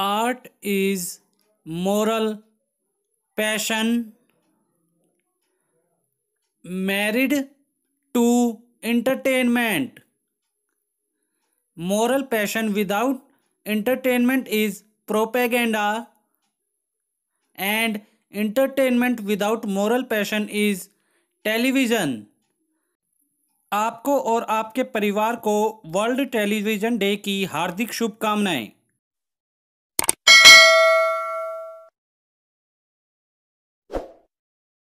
art is moral passion married to entertainment moral passion without entertainment is propaganda and entertainment without moral passion is television आपको और आपके परिवार को world television day की हार्दिक शुभकामनाएं